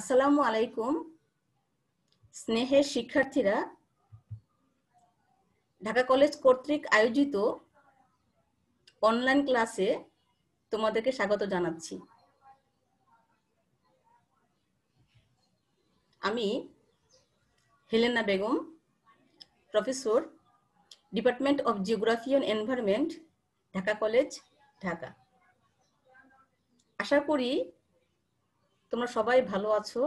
আসসালামু আলাইকুম স্নেহের শিক্ষার্থীরা ঢাকা কলেজ কর্তৃক আয়োজিত অনলাইন ক্লাসে তোমাদেরকে স্বাগত জানাচ্ছি আমি Helena Begum professor department of geography and environment Dhaka college Dhaka আশা করি তোমরা সবাই ভালো আছো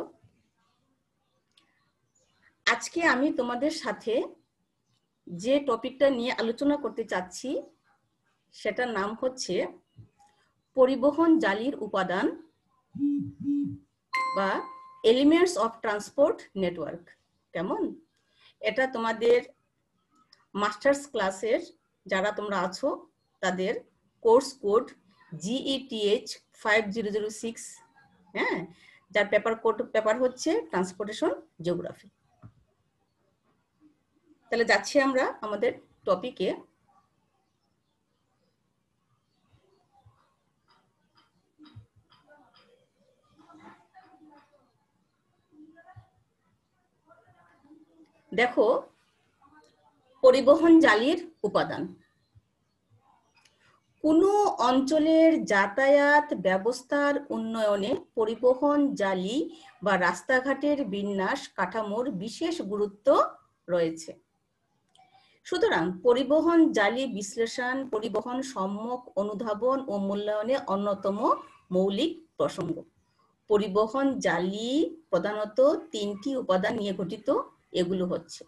আজকে আমি তোমাদের সাথে যে টপিকটা নিয়ে আলোচনা করতে চাচ্ছি সেটার নাম হচ্ছে পরিবহন জালির উপাদান বা এলিমেন্টস অফ ট্রান্সপোর্ট নেটওয়ার্ক কেমন এটা তোমাদের মাস্টার্স ক্লাসের যারা তোমরা আছো তাদের course code GETH five zero zero six হ্যাঁ যার পেপার কোড পেপার হচ্ছে ট্রান্সপোর্টেশন জিওগ্রাফি তাহলে যাচ্ছি আমরা আমাদের টপিকে দেখো পরিবহন জালির উপাদান কোনো অঞ্চলের যাতায়াত ব্যবস্থার উন্নয়নে পরিবহন জালি বা রাস্তাঘাটের বিন্যাস কাঠামোর বিশেষ গুরুত্ব রয়েছে সুতরাং পরিবহন জালি বিশ্লেষণ পরিবহন সম্যক অনুধাবন ও মূল্যায়নে অন্যতম মৌলিক প্রসঙ্গ পরিবহন জালি প্রধানত তিনটি উপাদান নিয়ে গঠিত এগুলো হচ্ছে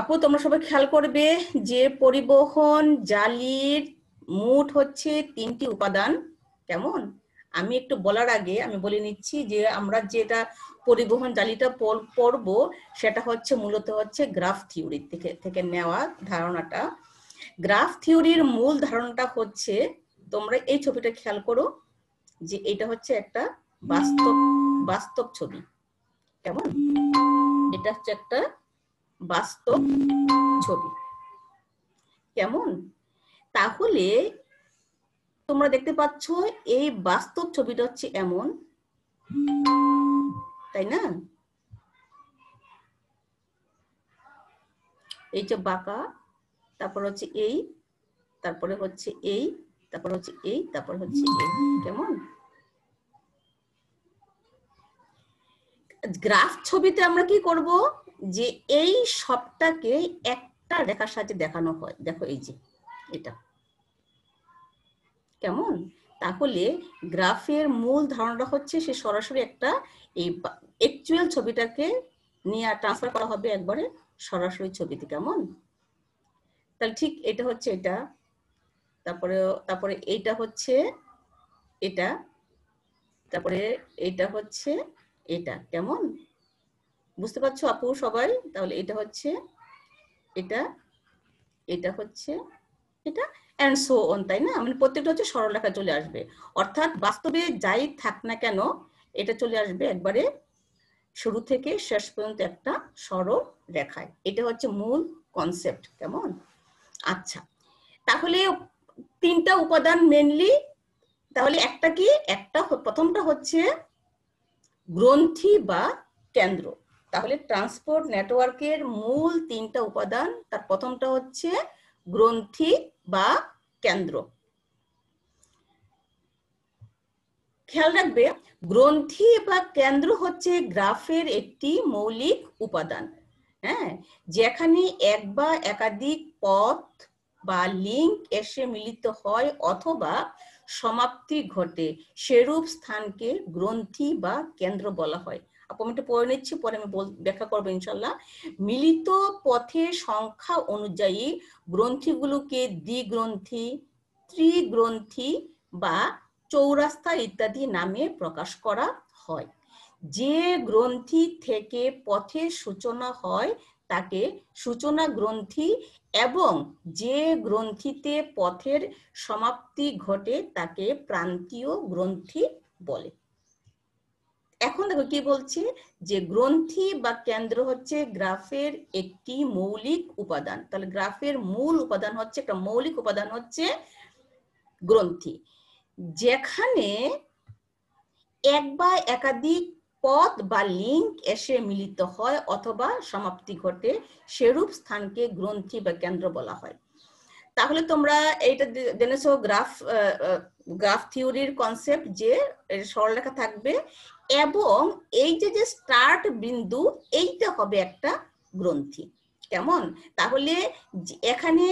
আপু তোমরা সবাই খেয়াল করবে যে পরিবহন জালির মুঠ হচ্ছে তিনটি উপাদান কেমন আমি একটু বলার আগে আমি বলে নিচ্ছি যে আমরা যেটা পরিবহন জালিটা পড়ব সেটা হচ্ছে মূলত হচ্ছে গ্রাফ থিওরি থেকে থেকে নেওয়া ধারণাটা গ্রাফ থিওরির মূল ধারণাটা হচ্ছে তোমরা এই ছবিটা খেয়াল করো যে এটা হচ্ছে একটা বাস্তব বাস্তব ছবি কেমন এটা হচ্ছে একটা বাস্তব ছবি কেমন তাহলে তোমরা দেখতে পাচ্ছ এই বাস্তব ছবিটা হচ্ছে এমন তাই না এই যে বাঁকা তারপর হচ্ছে এই তারপরে হচ্ছে এই তারপর হচ্ছে এই তারপর হচ্ছে এই কেমন গ্রাফ ছবিতে আমরা কি করব যে এই সবটাকে একটা রেখার সাহায্যে দেখানো হয় দেখো এই যে এটা কেমন তাহলে গ্রাফের মূল ধারণাটা হচ্ছে সে সরাসরি একটা এই অ্যাকচুয়াল ছবিটাকে নিয়ে ট্রান্সফার করা হবে একবারে সরাসরি ছবিতে কেমন তাহলে ঠিক এটা হচ্ছে এটা তারপরে তারপরে এইটা হচ্ছে এটা তারপরে এটা হচ্ছে এটা কেমন বুঝতে পারছো আপু সবাই তাহলে এটা হচ্ছে এটা এটা হচ্ছে এটা অ্যান্ড সো অন তাই না মানে প্রত্যেকটা হচ্ছে রেখা চলে আসবে অর্থাৎ বাস্তবে যাই থাক না কেন এটা চলে আসবে একবারে শুরু থেকে শেষ পর্যন্ত একটা সরল রেখায় এটা হচ্ছে মূল কনসেপ্ট কেমন আচ্ছা তাহলে তিনটা উপাদান মেনলি তাহলে একটা কি একটা প্রথমটা হচ্ছে গ্রন্থি বা কেন্দ্র তাহলে ট্রান্সপোর্ট নেটওয়ার্কের মূল তিনটা উপাদান তার প্রথমটা হচ্ছে গ্রন্থি বা কেন্দ্র খেয়াল রাখবে গ্রন্থি বা কেন্দ্র হচ্ছে গ্রাফের একটি মৌলিক উপাদান হ্যাঁ যেখানে এক বা একাধিক পথ বা লিঙ্ক এসে মিলিত হয় অথবা সমাপ্তি ঘটে সেরূপ স্থানকে গ্রন্থি বা কেন্দ্র বলা হয় আপনি পড়ে নিচ্ছি পরে আমি ব্যাখ্যা করবো ইনশাল্লাহ মিলিত পথের সংখ্যা অনুযায়ী গ্রন্থিগুলোকে দ্বিগ্রন্থি ত্রিগ্রন্থি বা চৌরাস্তা ইত্যাদি নামে প্রকাশ করা হয় যে গ্রন্থি থেকে পথের সূচনা হয় তাকে সূচনা গ্রন্থি এবং যে গ্রন্থিতে পথের সমাপ্তি ঘটে তাকে প্রান্তীয় গ্রন্থি বলে এখন দেখো কি বলছে যে গ্রন্থি বা কেন্দ্র হচ্ছে গ্রাফের একটি মৌলিক উপাদান তাহলে গ্রাফের মূল উপাদান হচ্ছে একটা মৌলিক উপাদান হচ্ছে গ্রন্থি যেখানে এক বা একাধিক পথ বা লিঙ্ক এসে মিলিত হয় অথবা সমাপ্তি ঘটে সেরূপ স্থানকে গ্রন্থি বা কেন্দ্র বলা হয় তাহলে তোমরা এইটা জেনেছো গ্রাফ গ্রাফ থিওরির কনসেপ্ট যে সরলরেখা থাকবে এবং এই যে যে স্টার্ট বিন্দু এইটা হবে একটা গ্রন্থি কেমন তাহলে এখানে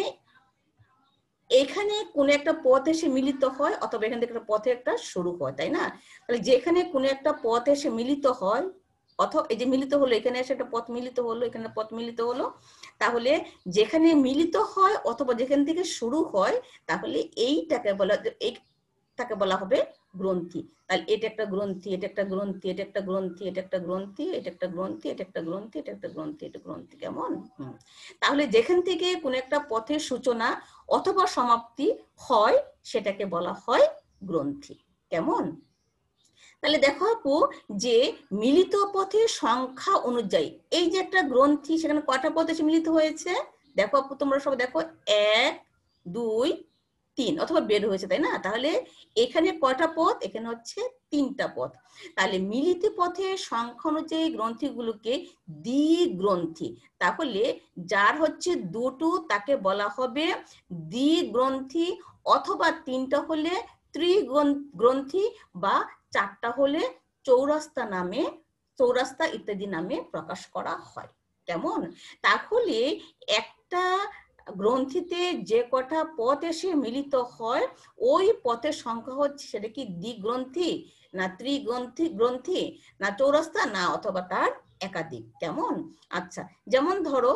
এখানে কোন একটা পথ এসে মিলিত হয় অথবা এখান থেকে একটা পথে একটা শুরু হয় তাই না তাহলে যেখানে কোন একটা পথ এসে মিলিত হয় অথবা এই যে মিলিত হলো এখানে এসে একটা পথ মিলিত হলো এখানে পথ মিলিত হলো তাহলে যেখানে মিলিত হয় অথবা যেখান থেকে শুরু হয় তাহলে এইটাকে বলা এই তাকে বলা হবে গ্রন্থি তাহলে এটা একটা গ্রন্থি এটা একটা গ্রন্থি এটা একটা গ্রন্থি এটা একটা গ্রন্থি এটা একটা গ্রন্থি এটা একটা গ্রন্থি এটা একটা গ্রন্থি এটা গ্রন্থি কেমন তাহলে যেখান থেকে কোন একটা পথের সূচনা অথবা সমাপ্তি হয় সেটাকে বলা হয় গ্রন্থি কেমন তাহলে দেখো আপু যে মিলিত পথে সংখ্যা অনুযায়ী এই যে একটা গ্রন্থি সেখানে কটা পথ এসে মিলিত হয়েছে দেখো আপু তোমরা সব দেখো এক দুই তিন অথবা বের হয়েছে তাই না তাহলে এখানে কটা পথ এখানে হচ্ছে তিনটা পথ তাহলে মিলিত পথে সংখ্যা অনুযায়ী গ্রন্থিগুলোকে দ্বিগ্রন্থি তাহলে যার হচ্ছে দুটো তাকে বলা হবে দ্বিগ্রন্থি অথবা তিনটা হলে গ্রন্থি বা চারটা হলে চৌরাস্তা নামে চৌরাস্তা ইত্যাদি নামে প্রকাশ করা হয় কেমন তাহলে একটা গ্রন্থিতে যে কটা পথ এসে মিলিত হয় ওই পথের সংখ্যা হচ্ছে সেটা কি দ্বিগ্রন্থি না ত্রিগ্রন্থি গ্রন্থি না চৌরাস্তা না অথবা তার একাধিক কেমন আচ্ছা যেমন ধরো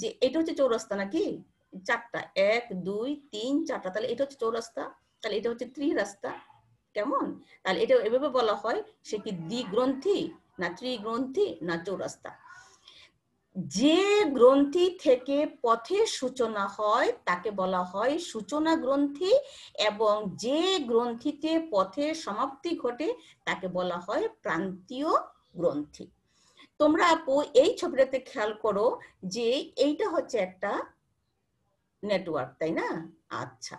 যে এটা হচ্ছে চৌরাস্তা নাকি চারটা এক দুই তিন চারটা তাহলে এটা হচ্ছে চৌরাস্তা তাহলে এটা হচ্ছে ত্রি রাস্তা কেমন তাহলে এটা এভাবে বলা হয় সে কি দ্বি গ্রন্থি না ত্রিগ্রন্থি না চৌরাস্তা যে গ্রন্থি থেকে পথে সূচনা হয় তাকে বলা হয় সূচনা গ্রন্থি এবং যে গ্রন্থিতে পথে সমাপ্তি ঘটে তাকে বলা হয় প্রান্তীয় গ্রন্থি তোমরা আপু এই ছবিটাতে খেয়াল করো যে এইটা হচ্ছে একটা নেটওয়ার্ক তাই না আচ্ছা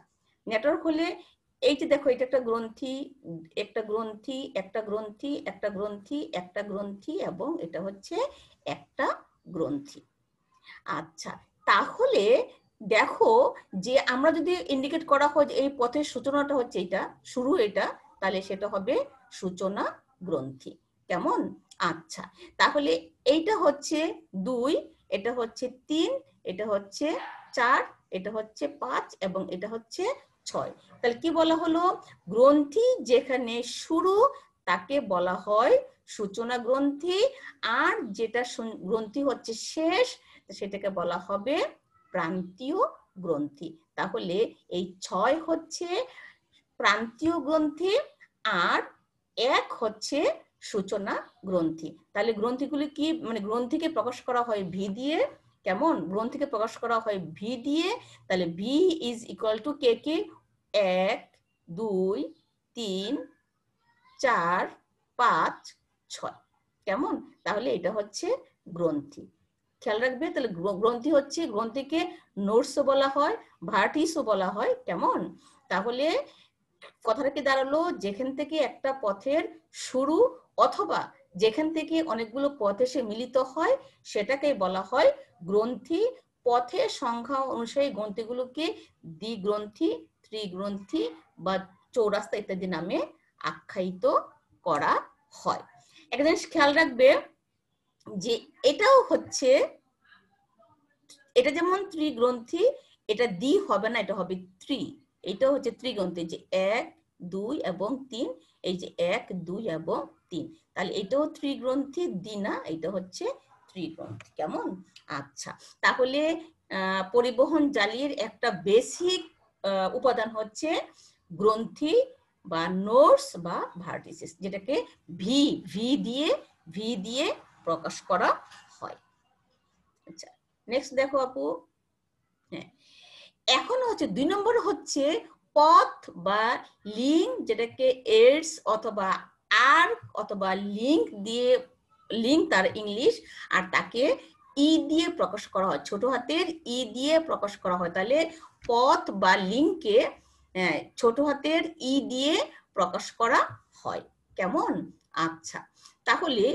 নেটওয়ার্ক হলে এই যে দেখো এটা একটা গ্রন্থি একটা গ্রন্থি একটা গ্রন্থি একটা গ্রন্থি একটা গ্রন্থি এবং এটা হচ্ছে একটা গ্রন্থি আচ্ছা তাহলে দেখো যে আমরা যদি ইন্ডিকেট করা হয় এই পথের সূচনাটা হচ্ছে এটা শুরু এটা তাহলে সেটা হবে সূচনা গ্রন্থি কেমন আচ্ছা তাহলে এইটা হচ্ছে দুই এটা হচ্ছে তিন এটা হচ্ছে চার এটা হচ্ছে পাঁচ এবং এটা হচ্ছে ছয় তাহলে কি বলা হলো গ্রন্থি যেখানে শুরু তাকে বলা হয় সূচনা গ্রন্থি আর যেটা গ্রন্থি হচ্ছে শেষ সেটাকে বলা হবে প্রান্তীয় গ্রন্থি তাহলে এই ছয় হচ্ছে প্রান্তীয় গ্রন্থি আর এক হচ্ছে সূচনা গ্রন্থি তাহলে গ্রন্থিগুলি কি মানে গ্রন্থিকে প্রকাশ করা হয় ভি দিয়ে কেমন গ্রন্থিকে প্রকাশ করা হয় ভি দিয়ে তাহলে V is equal to K K এক দুই তিন চার পাঁচ ছয় কেমন তাহলে এটা হচ্ছে গ্রন্থি খেয়াল রাখবে তাহলে গ্রন্থি হচ্ছে গ্রন্থিকে নোটসও বলা হয় ভার্টিসও বলা হয় কেমন তাহলে কথাটা কি দাঁড়ালো যেখান থেকে একটা পথের শুরু অথবা যেখান থেকে অনেকগুলো পথে সে মিলিত হয় সেটাকেই বলা হয় গ্রন্থি পথে সংখ্যা অনুসারে গ্রন্থিগুলোকে দ্বিগ্রন্থি ত্রিগ্রন্থি বা চৌরাস্তা ইত্যাদি নামে আখ্যায়িত করা হয় একটা জিনিস খেয়াল রাখবে যে এটাও হচ্ছে এটা যেমন ত্রিগ্রন্থি এটা দ্বি হবে না এটা হবে ত্রি এটা হচ্ছে ত্রিগ্রন্থি যে এক দুই এবং তিন এই যে এক দুই এবং তিন তাহলে এটাও ত্রিগ্রন্থি দ্বি না এটা হচ্ছে ত্রিকোণ কেমন আচ্ছা তাহলে পরিবহন জালির একটা বেসিক উপাদান হচ্ছে গ্রন্থি বা নোটস বা ভার্টিসিস যেটাকে ভি ভি দিয়ে ভি দিয়ে প্রকাশ করা হয় আচ্ছা নেক্সট দেখো আপু হ্যাঁ এখন হচ্ছে দুই নম্বর হচ্ছে পথ বা লিঙ্ক যেটাকে এডস অথবা আর অথবা লিঙ্ক দিয়ে লিঙ্ক তার ইংলিশ আর তাকে ই e দিয়ে প্রকাশ করা হয় ছোট হাতের ই e দিয়ে প্রকাশ করা হয় তাহলে পথ বা লিঙ্ককে হ্যাঁ, ছোট হাতের ই e দিয়ে প্রকাশ করা হয় কেমন আচ্ছা তাহলে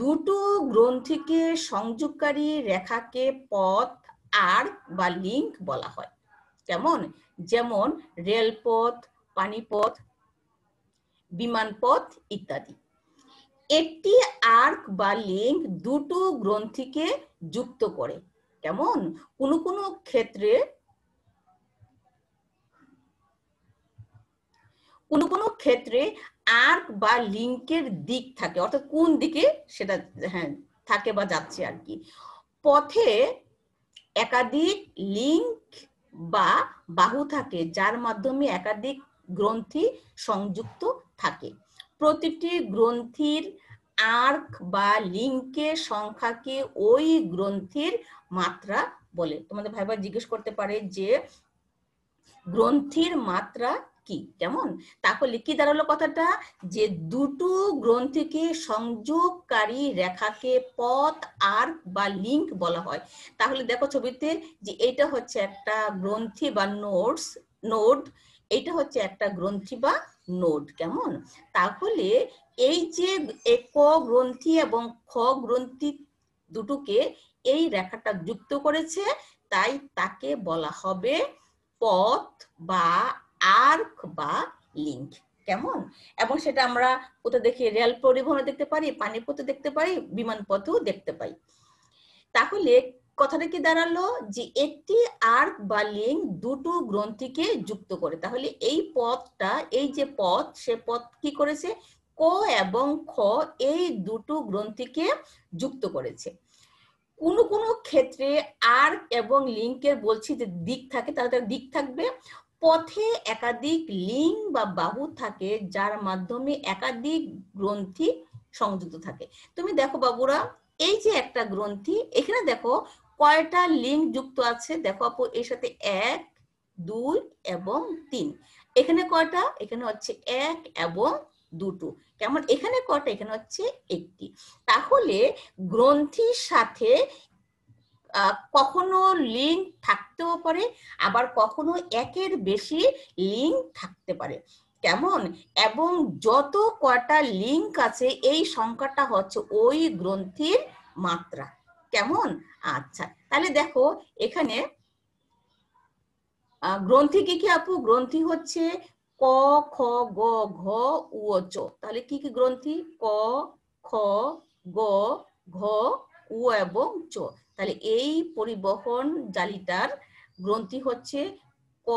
দুটো গ্রন্থিকে সংযোগকারী রেখাকে পথ আর বা লিঙ্ক বলা হয় কেমন যেমন রেলপথ পানিপথ বিমানপথ ইত্যাদি একটি আর্ক বা লিঙ্ক দুটো গ্রন্থিকে যুক্ত করে কেমন কোনো কোনো ক্ষেত্রে কোনো কোনো ক্ষেত্রে আর্ক বা লিঙ্কের দিক থাকে অর্থাৎ কোন দিকে সেটা হ্যাঁ থাকে বা যাচ্ছে আর কি পথে একাধিক লিঙ্ক বা বাহু থাকে যার মাধ্যমে একাধিক গ্রন্থি সংযুক্ত থাকে প্রতিটি গ্রন্থির আর্ক বা লিঙ্কে সংখ্যাকে ওই গ্রন্থির মাত্রা বলে তোমাদের ভাইবার জিজ্ঞেস করতে পারে যে গ্রন্থির মাত্রা কি কেমন তাহলে কি দাঁড়ালো কথাটা যে দুটো গ্রন্থিকে সংযোগকারী রেখাকে পথ আর বা লিঙ্ক বলা হয় তাহলে দেখো ছবিতে যে এটা হচ্ছে একটা গ্রন্থি বা নোটস নোড এটা হচ্ছে একটা গ্রন্থি বা নোড কেমন তাহলে এই যে ক গ্রন্থি এবং খ গ্রন্থি দুটোকে এই রেখাটা যুক্ত করেছে তাই তাকে বলা হবে পথ বা আর্ক বা লিঙ্ক কেমন এবং সেটা আমরা কোথাও দেখি রেল পরিবহনে দেখতে পারি পানিপথে দেখতে পারি বিমান পথেও দেখতে পাই তাহলে কথাটা কি দাঁড়ালো যে একটি আর্ক বা লিঙ্ক দুটো গ্রন্থিকে যুক্ত করে তাহলে এই পথটা এই যে পথ সে পথ কি করেছে ক এবং খ এই দুটো গ্রন্থিকে যুক্ত করেছে কোন কোন ক্ষেত্রে আর এবং লিঙ্কের বলছি যে দিক থাকে তাহলে তার দিক থাকবে পথে একাধিক লিঙ্ক বা বাহু থাকে যার মাধ্যমে একাধিক গ্রন্থি সংযুক্ত থাকে তুমি দেখো বাবুরা এই যে একটা গ্রন্থি এখানে দেখো কয়টা লিঙ্ক যুক্ত আছে দেখো আপু এর সাথে এক দুই এবং তিন এখানে কয়টা এখানে হচ্ছে এক এবং দুটো কেমন এখানে কয়টা এখানে হচ্ছে একটি তাহলে গ্রন্থির সাথে কখনো লিঙ্ক থাকতেও পারে আবার কখনো একের বেশি লিঙ্ক থাকতে পারে কেমন এবং যত কয়টা লিঙ্ক আছে এই সংখ্যাটা হচ্ছে ওই গ্রন্থির মাত্রা কেমন আচ্ছা তাহলে দেখো এখানে গ্রন্থি কি কি আপু গ্রন্থি হচ্ছে ক খ গ ঘ উ চ তাহলে কি কি গ্রন্থি ক খ গ ঘ উ এবং চ তাহলে এই পরিবহন জালিটার গ্রন্থি হচ্ছে ক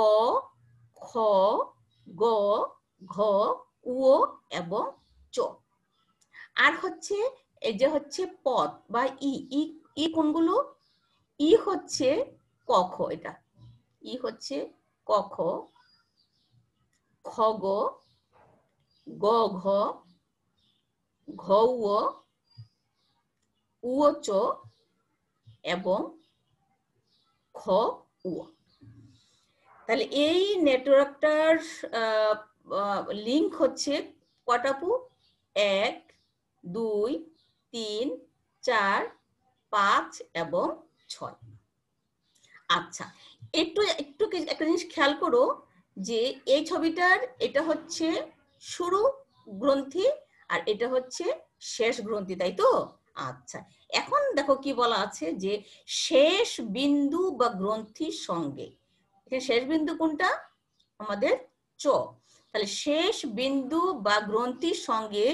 খ গ ঘ উ এবং চ আর হচ্ছে এই যে হচ্ছে পথ বা ই ই ই কোনগুলো ই হচ্ছে কখ এটা ই হচ্ছে কখ খগ গ ঘ ঘ উচ এবং খ উ তাহলে এই নেটওয়ার্কটার লিঙ্ক হচ্ছে কটাপু এক দুই তিন চার পাঁচ এবং ছয় আচ্ছা একটু একটু একটা জিনিস খেয়াল করো যে এই ছবিটার এটা হচ্ছে শুরু গ্রন্থি আর এটা হচ্ছে শেষ গ্রন্থি তাই তো আচ্ছা এখন দেখো কি বলা আছে যে শেষ বিন্দু বা গ্রন্থির সঙ্গে শেষ বিন্দু কোনটা আমাদের চ তাহলে শেষ বিন্দু বা গ্রন্থির সঙ্গে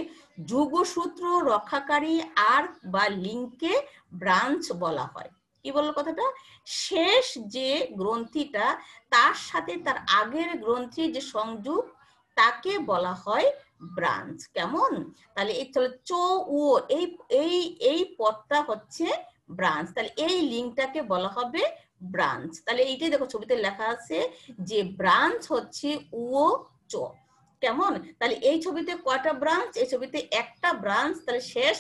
যুগসূত্র রক্ষাকারী আর বা লিঙ্কে ব্রাঞ্চ বলা হয় কি বললো কথাটা শেষ যে গ্রন্থিটা তার সাথে তার আগের গ্রন্থি যে সংযোগ তাকে বলা হয় ব্রাঞ্চ কেমন তাহলে চো এই এই এই পথটা হচ্ছে ব্রাঞ্চ তাহলে এই লিঙ্কটাকে বলা হবে ব্রাঞ্চ তাহলে এইটাই দেখো ছবিতে লেখা আছে যে ব্রাঞ্চ হচ্ছে উ চ কেমন তাহলে এই ছবিতে কয়টা ব্রাঞ্চ এই ছবিতে একটা ব্রাঞ্চ তাহলে শেষ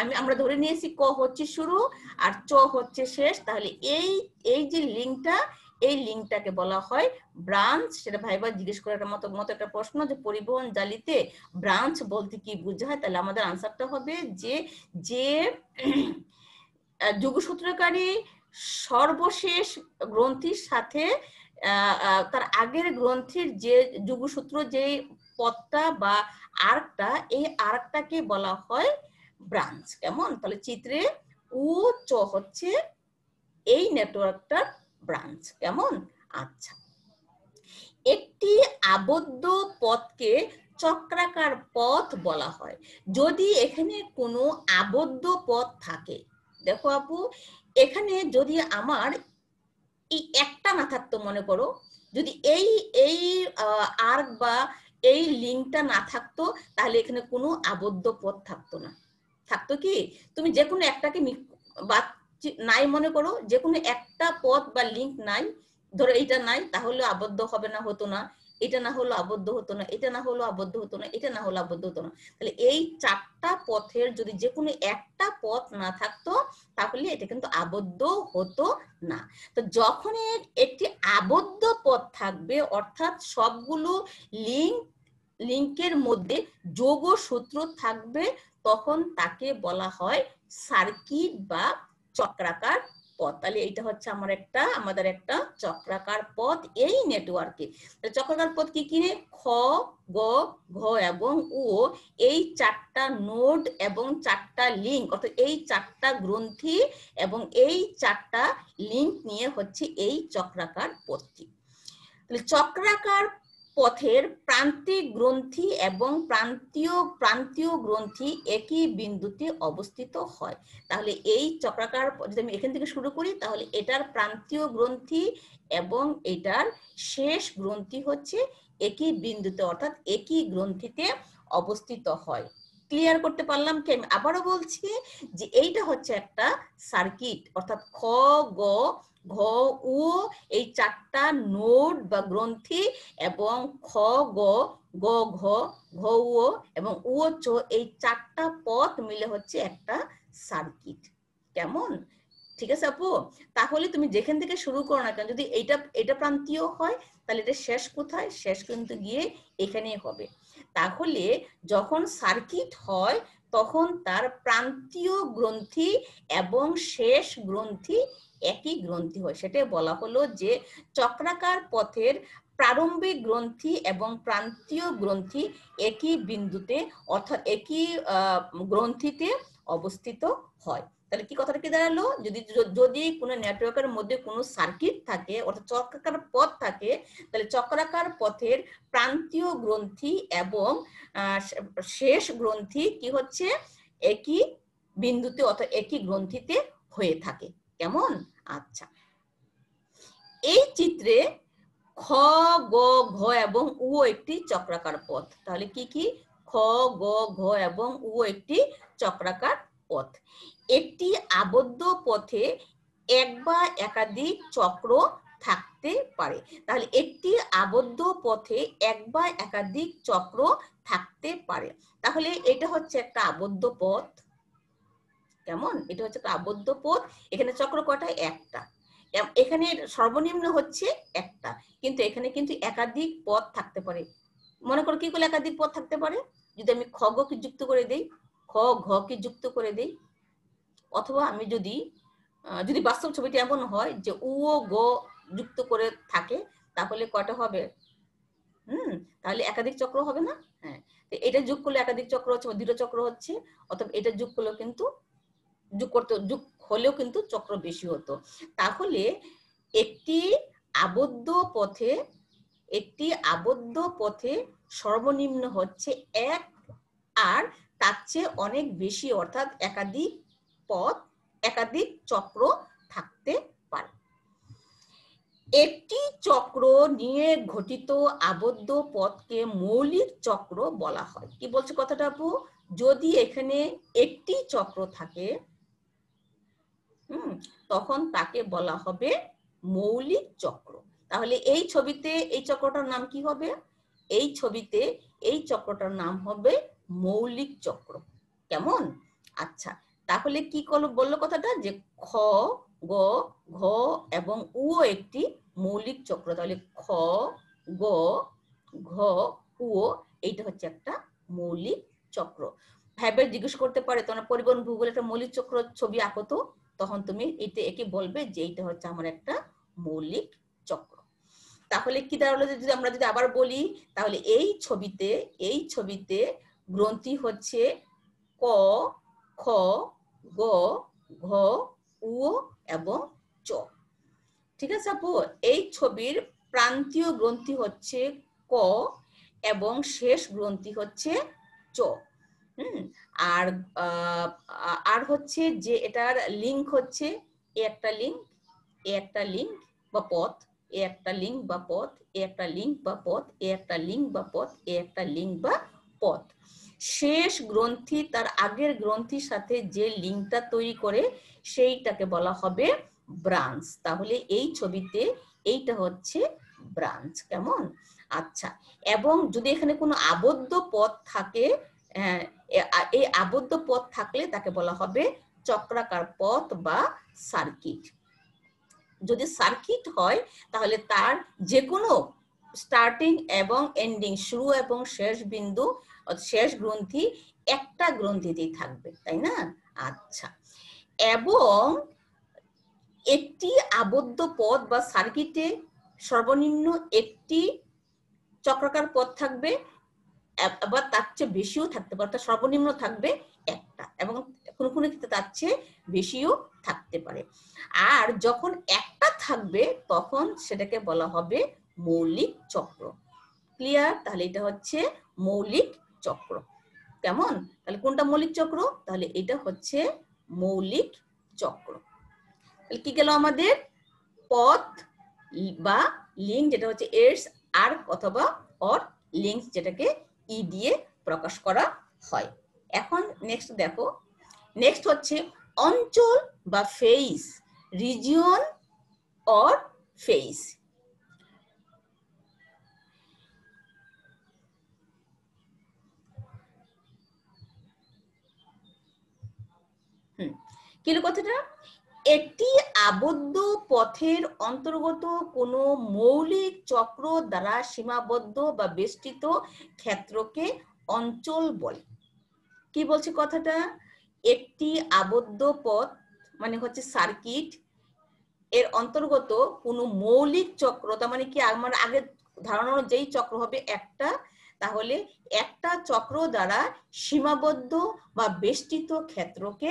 আমি আমরা ধরে নিয়েছি ক হচ্ছে শুরু আর চ হচ্ছে শেষ তাহলে এই এই যে লিঙ্কটা এই লিঙ্কটাকে বলা হয় ব্রাঞ্চ সেটা ভাইবার জিজ্ঞেস করার মতো মতো একটা প্রশ্ন যে পরিবহন জালিতে ব্রাঞ্চ বলতে কি বোঝায় তাহলে আমাদের আনসারটা হবে যে যে যুগসূত্রকারী সর্বশেষ গ্রন্থির সাথে তার আগের গ্রন্থের যে যুগসূত্র যে পথটা বা আর্কটা এই আর্কটাকে বলা হয় ব্রাঞ্চ কেমন তাহলে চিত্রে উ চ হচ্ছে এই নেটওয়ার্কটার ব্রাঞ্চ কেমন আচ্ছা একটি আবদ্ধ পথকে চক্রাকার পথ বলা হয় যদি এখানে কোনো আবদ্ধ পথ থাকে দেখো আপু এখানে যদি আমার এই একটা না থাকতো মনে করো যদি এই এই আর্ক বা এই লিঙ্কটা না থাকতো তাহলে এখানে কোনো আবদ্ধ পথ থাকতো না থাকতো কি তুমি যে কোনো একটাকে নাই মনে করো যে কোনো একটা পথ বা লিঙ্ক নাই ধরো এইটা নাই তাহলে আবদ্ধ হবে না হতো না এটা না হলো আবদ্ধ হতো না এটা না হলো আবদ্ধ হতো না এটা না হলো আবদ্ধ হতো না তাহলে এই চারটা পথের যদি যে কোনো একটা পথ না থাকতো তাহলে এটা কিন্তু আবদ্ধ হতো না তো যখন একটি আবদ্ধ পথ থাকবে অর্থাৎ সবগুলো লিঙ্ক লিঙ্কের মধ্যে যোগ সূত্র থাকবে তখন তাকে বলা হয় সার্কিট বা চক্রাকার পথ তাহলে এইটা হচ্ছে আমার একটা আমাদের একটা চক্রাকার পথ এই নেটওয়ার্কে চক্রাকার পথ কি কিনে খ গ ঘ এবং উ এই চারটা নোড এবং চারটা লিঙ্ক অর্থাৎ এই চারটা গ্রন্থি এবং এই চারটা লিঙ্ক নিয়ে হচ্ছে এই চক্রাকার পথটি চক্রাকার পথের প্রান্তিক গ্রন্থি এবং প্রান্তীয় প্রান্তীয় গ্রন্থি একই বিন্দুতে অবস্থিত হয় তাহলে এই চক্রাকার যদি আমি এখান থেকে শুরু করি তাহলে এটার প্রান্তীয় গ্রন্থি এবং এটার শেষ গ্রন্থি হচ্ছে একই বিন্দুতে অর্থাৎ একই গ্রন্থিতে অবস্থিত হয় ক্লিয়ার করতে পারলাম কি আমি আবারও বলছি যে এইটা হচ্ছে একটা সার্কিট অর্থাৎ খ গ ঘ উ এই চারটা নোড বা গ্রন্থি এবং খ গ গ ঘ ঘ উ এবং উ চ এই চারটা পথ মিলে হচ্ছে একটা সার্কিট কেমন ঠিক আছে আপু তাহলে তুমি যেখান থেকে শুরু করো না কেন যদি এটা এটা প্রান্তীয় হয় তাহলে এটা শেষ কোথায় শেষ কিন্তু গিয়ে এখানেই হবে তাহলে যখন সার্কিট হয় তখন তার প্রান্তীয় গ্রন্থি এবং শেষ গ্রন্থি একই গ্রন্থি হয় সেটা বলা হলো যে চক্রাকার পথের প্রারম্ভিক গ্রন্থি এবং প্রান্তীয় গ্রন্থি একই বিন্দুতে অর্থাৎ একই গ্রন্থিতে অবস্থিত হয় তাহলে কি কথাটা কি দাঁড়ালো যদি যদি কোনো নেটওয়ার্কের মধ্যে কোনো সার্কিট থাকে অর্থাৎ চক্রাকার পথ থাকে তাহলে চক্রাকার পথের প্রান্তীয় গ্রন্থি এবং শেষ গ্রন্থি কি হচ্ছে একই বিন্দুতে অর্থাৎ একই গ্রন্থিতে হয়ে থাকে কেমন আচ্ছা এই চিত্রে খ গ ঘ এবং উ একটি চক্রাকার পথ তাহলে কি কি খ গ ঘ এবং উ একটি চক্রাকার পথ একটি আবদ্ধ পথে এক বা একাধিক চক্র থাকতে পারে তাহলে একটি আবদ্ধ পথে এক বা একাধিক চক্র থাকতে পারে তাহলে এটা হচ্ছে একটা আবদ্ধ পথ কেমন এটা হচ্ছে একটা আবদ্ধ পথ এখানে চক্র কটা একটা এখানে সর্বনিম্ন হচ্ছে একটা কিন্তু এখানে কিন্তু একাধিক পথ থাকতে পারে মনে করো কি করলে একাধিক পথ থাকতে পারে যদি আমি খ গ যুক্ত করে দেই খ ঘ কে যুক্ত করে দেই অথবা আমি যদি যদি বাস্তব ছবিটি এমন হয় যে উ ও গ যুক্ত করে থাকে তাহলে কটা হবে হুম তাহলে একাধিক চক্র হবে না হ্যাঁ এটা যোগ করলে একাধিক চক্র হচ্ছে দৃঢ় চক্র হচ্ছে অথবা এটা যোগ করলেও কিন্তু যোগ করতে যোগ হলেও কিন্তু চক্র বেশি হতো তাহলে একটি আবদ্ধ পথে একটি আবদ্ধ পথে সর্বনিম্ন হচ্ছে এক আর তার চেয়ে অনেক বেশি অর্থাৎ একাধিক পথ একাধিক চক্র থাকতে পারে একটি চক্র নিয়ে ঘটিত আবদ্ধ পথকে মৌলিক চক্র বলা হয় কি বলছে কথাটা আপু যদি এখানে একটি চক্র থাকে হুম তখন তাকে বলা হবে মৌলিক চক্র তাহলে এই ছবিতে এই চক্রটার নাম কি হবে এই ছবিতে এই চক্রটার নাম হবে মৌলিক চক্র কেমন আচ্ছা তাহলে কি বললো কথাটা যে খ গ ঘ এবং উ একটি মৌলিক চক্র তাহলে খ গ ঘ উও এইটা হচ্ছে একটা মৌলিক চক্র ভাইবের জিজ্ঞেস করতে পারে তোমার পরিবহন ভূগোল একটা মৌলিক চক্র ছবি আঁকো তো তখন তুমি এতে একে বলবে যে এইটা হচ্ছে আমার একটা মৌলিক চক্র তাহলে কি দাঁড়ালো যদি আমরা যদি আবার বলি তাহলে এই ছবিতে এই ছবিতে গ্রন্থি হচ্ছে ক খ গ ঘ উ এবং চ ঠিক আছে আপু এই ছবির প্রান্তীয় গ্রন্থি হচ্ছে ক এবং শেষ গ্রন্থি হচ্ছে চ হুম আর আর হচ্ছে যে এটার লিঙ্ক হচ্ছে এ একটা লিঙ্ক এ একটা লিঙ্ক বা পথ এ একটা লিঙ্ক বা পথ এ একটা লিঙ্ক বা পথ এ একটা লিঙ্ক বা পথ এ একটা লিঙ্ক বা পথ শেষ গ্রন্থি তার আগের গ্রন্থির সাথে যে লিঙ্কটা তৈরি করে সেইটাকে বলা হবে ব্রাঞ্চ তাহলে এই ছবিতে এইটা হচ্ছে ব্রাঞ্চ কেমন আচ্ছা এবং যদি এখানে কোনো আবদ্ধ পথ থাকে হ্যাঁ, এই আবদ্ধ পথ থাকলে তাকে বলা হবে চক্রাকার পথ বা সার্কিট যদি সার্কিট হয় তাহলে তার যে কোনো স্টার্টিং এবং এন্ডিং শুরু এবং শেষ বিন্দু শেষ গ্রন্থি একটা গ্রন্থিতেই থাকবে তাই না আচ্ছা এবং একটি আবদ্ধ পথ বা সার্কিটে সর্বনিম্ন একটি চক্রাকার পথ থাকবে আবার তার চেয়ে বেশিও থাকতে পারে সর্বনিম্ন থাকবে একটা এবং কোনো কোনো ক্ষেত্রে তার চেয়ে বেশিও থাকতে পারে আর যখন একটা থাকবে তখন সেটাকে বলা হবে মৌলিক চক্র ক্লিয়ার তাহলে এটা হচ্ছে মৌলিক চক্র কেমন তাহলে কোনটা মৌলিক চক্র তাহলে এটা হচ্ছে মৌলিক চক্র তাহলে কি গেল আমাদের পথ বা লিঙ্ক যেটা হচ্ছে এডস আর অথবা অর লিঙ্ক যেটাকে ই দিয়ে প্রকাশ করা হয় এখন নেক্সট দেখো নেক্সট হচ্ছে অঞ্চল বা ফেইস রিজিয়ন অর ফেইস কি হলো কথাটা একটি আবদ্ধ পথের অন্তর্গত কোনো মৌলিক চক্র দ্বারা সীমাবদ্ধ বা বেষ্টিত ক্ষেত্রকে অঞ্চল বলে কি বলছে কথাটা একটি আবদ্ধ পথ মানে হচ্ছে সার্কিট এর অন্তর্গত কোনো মৌলিক চক্র তার মানে কি আমার আগে ধারণা যেই চক্র হবে একটা তাহলে একটা চক্র দ্বারা সীমাবদ্ধ বা বেষ্টিত ক্ষেত্রকে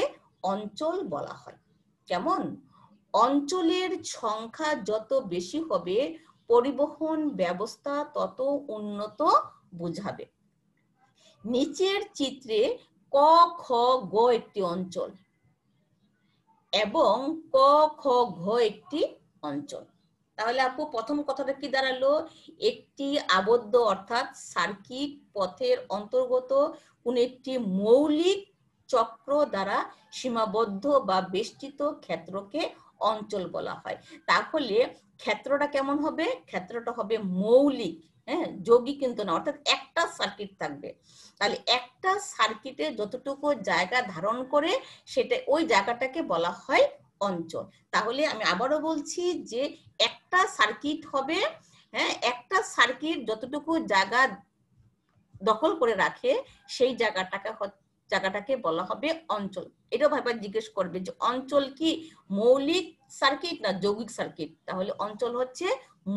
অঞ্চল বলা হয় কেমন অঞ্চলের সংখ্যা যত বেশি হবে পরিবহন ব্যবস্থা তত উন্নত বুঝাবে নিচের চিত্রে ক খ গ একটি অঞ্চল এবং ক খ ঘ একটি অঞ্চল তাহলে আপু প্রথম কথাটা কি দাঁড়ালো একটি আবদ্ধ অর্থাৎ সার্কিট পথের অন্তর্গত কোন একটি মৌলিক চক্র দ্বারা সীমাবদ্ধ বা বেষ্টিত ক্ষেত্রকে অঞ্চল বলা হয় তাহলে ক্ষেত্রটা কেমন হবে ক্ষেত্রটা হবে মৌলিক হ্যাঁ যোগী কিন্তু না অর্থাৎ একটা সার্কিট থাকবে তাহলে একটা সার্কিটে যতটুকু জায়গা ধারণ করে সেটা ওই জায়গাটাকে বলা হয় অঞ্চল তাহলে আমি আবারও বলছি যে একটা সার্কিট হবে হ্যাঁ একটা সার্কিট যতটুকু জায়গা দখল করে রাখে সেই জায়গাটাকে জায়গাটাকে বলা হবে অঞ্চল এটাও ভাই ভাই জিজ্ঞেস করবে যে অঞ্চল কি মৌলিক সার্কিট না যৌগিক সার্কিট তাহলে অঞ্চল হচ্ছে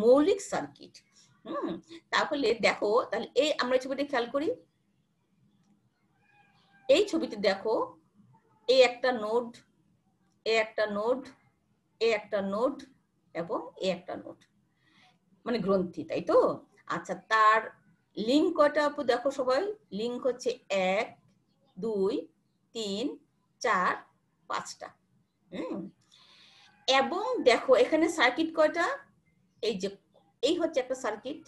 মৌলিক সার্কিট হুম তাহলে দেখো তাহলে এই আমরা ছবিটা খেয়াল করি এই ছবিতে দেখো এই একটা নোড এ একটা নোড এ একটা নোড এবং এ একটা নোড মানে গ্রন্থি তাই তো আচ্ছা তার লিঙ্ক কটা আপু দেখো সবাই লিঙ্ক হচ্ছে এক দুই তিন চার পাঁচটা হুম এবং দেখো এখানে সার্কিট কয়টা এই যে এই হচ্ছে একটা সার্কিট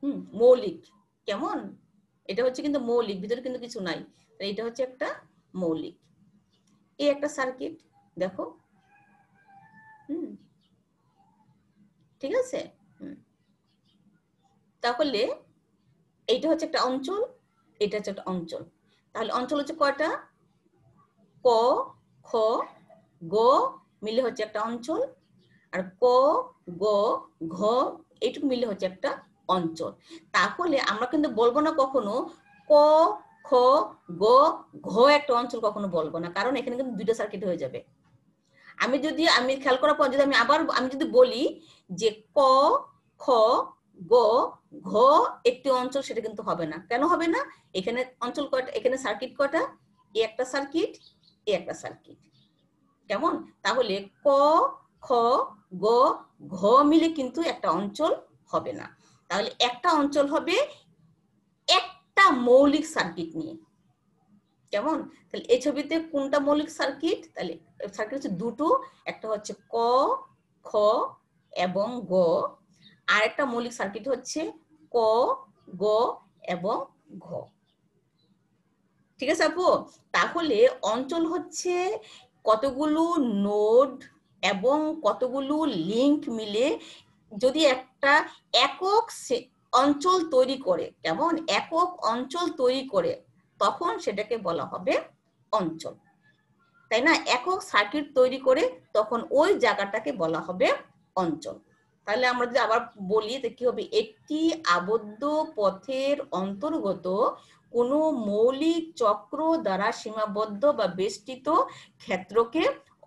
হুম মৌলিক কেমন এটা হচ্ছে কিন্তু মৌলিক ভিতরে কিন্তু কিছু নাই এটা হচ্ছে একটা মৌলিক এই একটা সার্কিট দেখো হুম ঠিক আছে তাহলে এইটা হচ্ছে একটা অঞ্চল এটা হচ্ছে একটা অঞ্চল তাহলে অঞ্চল হচ্ছে কয়টা ক খ গ মিলে হচ্ছে একটা অঞ্চল আর ক গ ঘ এইটুকু মিলে হচ্ছে একটা অঞ্চল তাহলে আমরা কিন্তু বলবো না কখনো ক খ গ ঘ একটা অঞ্চল কখনো বলবো না কারণ এখানে কিন্তু দুইটা সার্কিট হয়ে যাবে আমি যদি আমি খেয়াল করার পর যদি আমি আবার আমি যদি বলি যে ক খ গ ঘ একটি অঞ্চল সেটা কিন্তু হবে না কেন হবে না এখানে অঞ্চল কটা এখানে সার্কিট কটা এ একটা সার্কিট এ একটা সার্কিট কেমন তাহলে ক খ গ ঘ মিলে কিন্তু একটা অঞ্চল হবে না তাহলে একটা অঞ্চল হবে একটা মৌলিক সার্কিট নিয়ে কেমন তাহলে এই ছবিতে কোনটা মৌলিক সার্কিট তাহলে সার্কিট হচ্ছে দুটো একটা হচ্ছে ক খ এবং গ আরেকটা মৌলিক সার্কিট হচ্ছে ক গ এবং ঘ ঠিক আছে আপু তাহলে অঞ্চল হচ্ছে কতগুলো নোড এবং কতগুলো লিংক মিলে যদি একটা একক অঞ্চল তৈরি করে কেমন একক অঞ্চল তৈরি করে তখন সেটাকে বলা হবে অঞ্চল তাই না একক সার্কিট তৈরি করে তখন ওই জায়গাটাকে বলা হবে অঞ্চল তাহলে আমরা যদি আবার বলি তা কি হবে একটি আবদ্ধ পথের অন্তর্গত কোনো মৌলিক চক্র দ্বারা সীমাবদ্ধ বা বেষ্টিত ক্ষেত্রকে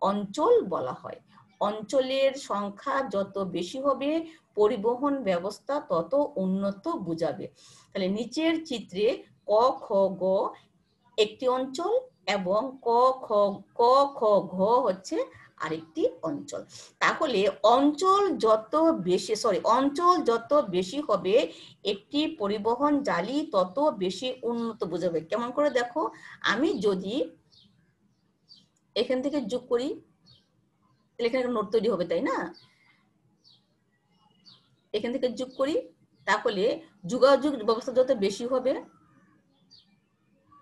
অঞ্চল বলা হয় অঞ্চলের সংখ্যা যত বেশি হবে পরিবহন ব্যবস্থা তত উন্নত বুঝাবে তাহলে নিচের চিত্রে ক খ গ একটি অঞ্চল এবং ক খ ক খ ঘ হচ্ছে আরেকটি অঞ্চল তাহলে অঞ্চল যত বেশি সরি অঞ্চল যত বেশি হবে একটি পরিবহন জালি তত বেশি উন্নত বোঝাবে কেমন করে দেখো আমি যদি এখান থেকে যোগ করি এখানে নোট তৈরি হবে তাই না এখান থেকে যোগ করি তাহলে যোগাযোগ ব্যবস্থা যত বেশি হবে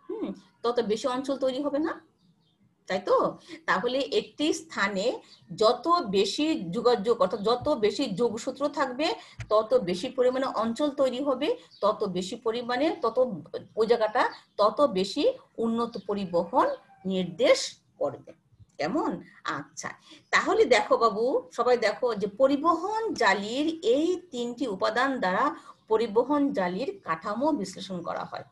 হুম তত বেশি অঞ্চল তৈরি হবে না তাই তো তাহলে একটি স্থানে যত বেশি যোগাযোগ অর্থাৎ যত বেশি যোগসূত্র থাকবে তত বেশি পরিমাণে অঞ্চল তৈরি হবে তত বেশি পরিমাণে তত ওই জায়গাটা তত বেশি উন্নত পরিবহন নির্দেশ করবে কেমন আচ্ছা তাহলে দেখো বাবু সবাই দেখো যে পরিবহন জালির এই তিনটি উপাদান দ্বারা পরিবহন জালির কাঠামো বিশ্লেষণ করা হয়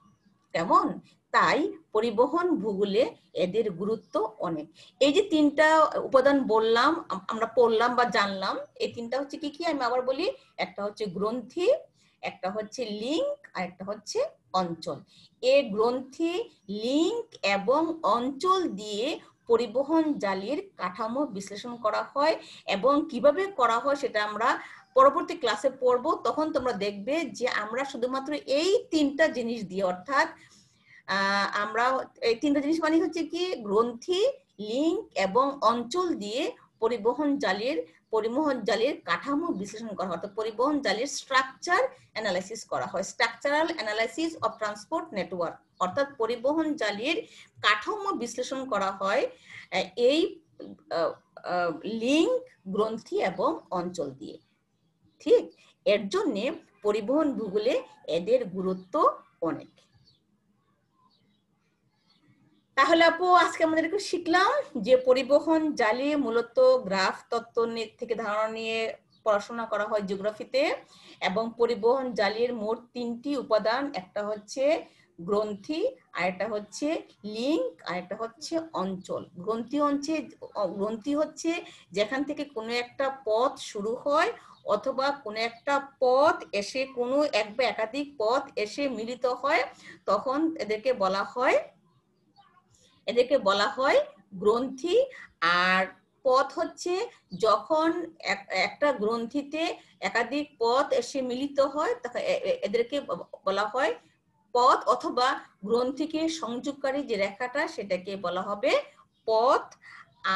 কেমন তাই পরিবহন ভূগোলে এদের গুরুত্ব অনেক এই যে তিনটা উপাদান বললাম আমরা পড়লাম বা জানলাম এই তিনটা হচ্ছে কি কি আমি আবার বলি একটা হচ্ছে গ্রন্থি একটা হচ্ছে লিঙ্ক আর একটা হচ্ছে অঞ্চল এ গ্রন্থি লিঙ্ক এবং অঞ্চল দিয়ে পরিবহন জালির কাঠামো বিশ্লেষণ করা হয় এবং কিভাবে করা হয় সেটা আমরা পরবর্তী ক্লাসে পড়ব তখন তোমরা দেখবে যে আমরা শুধুমাত্র এই তিনটা জিনিস দিয়ে অর্থাৎ আমরা এই তিনটা জিনিস মানে হচ্ছে কি গ্রন্থি লিঙ্ক এবং অঞ্চল দিয়ে পরিবহন জালের পরিবহন জালের কাঠামো বিশ্লেষণ করা হয় অর্থাৎ পরিবহন জালের স্ট্রাকচার অ্যানালাইসিস করা হয় structural analysis of transport network অর্থাৎ পরিবহন জালের কাঠামো বিশ্লেষণ করা হয় এই লিঙ্ক গ্রন্থি এবং অঞ্চল দিয়ে ঠিক এর জন্যে পরিবহন ভূগোলে এদের গুরুত্ব অনেক তাহলে আপু আজকে আমাদের একটু শিখলাম যে পরিবহন জালি মূলত গ্রাফ তত্ত্ব থেকে ধারণা নিয়ে পড়াশোনা করা হয় জিওগ্রাফিতে এবং পরিবহন জালির মোট তিনটি উপাদান একটা হচ্ছে গ্রন্থি আর একটা হচ্ছে লিঙ্ক আর একটা হচ্ছে অঞ্চল গ্রন্থি হচ্ছে গ্রন্থি হচ্ছে যেখান থেকে কোনো একটা পথ শুরু হয় অথবা কোনো একটা পথ এসে কোনো এক বা একাধিক পথ এসে মিলিত হয় তখন এদেরকে বলা হয় এদেরকে বলা হয় গ্রন্থি আর পথ হচ্ছে যখন একটা গ্রন্থিতে একাধিক পথ এসে মিলিত হয় এদেরকে বলা হয় পথ অথবা গ্রন্থিকে সংযোগকারী যে রেখাটা সেটাকে বলা হবে পথ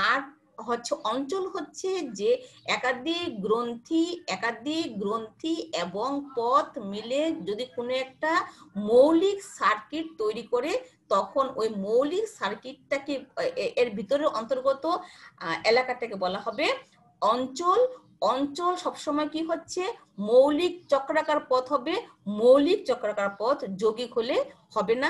আর হচ্ছে অঞ্চল হচ্ছে যে একাধিক গ্রন্থি একাধিক গ্রন্থি এবং পথ মিলে যদি কোনো একটা মৌলিক সার্কিট তৈরি করে তখন ওই মৌলিক সার্কিটটাকে এর ভিতরে অন্তর্গত এলাকাটাকে বলা হবে অঞ্চল অঞ্চল সবসময় কি হচ্ছে মৌলিক চক্রাকার পথ হবে মৌলিক চক্রাকার পথ যৌগিক হলে হবে না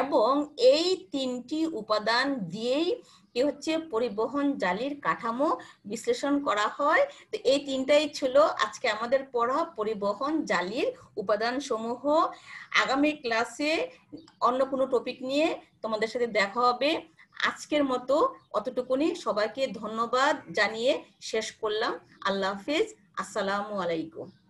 এবং এই তিনটি উপাদান দিয়েই কি হচ্ছে পরিবহন জালির কাঠামো বিশ্লেষণ করা হয় তো এই তিনটাই ছিল আজকে আমাদের পড়া পরিবহন জালির উপাদান সমূহ আগামী ক্লাসে অন্য কোনো টপিক নিয়ে তোমাদের সাথে দেখা হবে আজকের মতো অতটুকুনি সবাইকে ধন্যবাদ জানিয়ে শেষ করলাম আল্লাহ হাফিজ আসসালামু আলাইকুম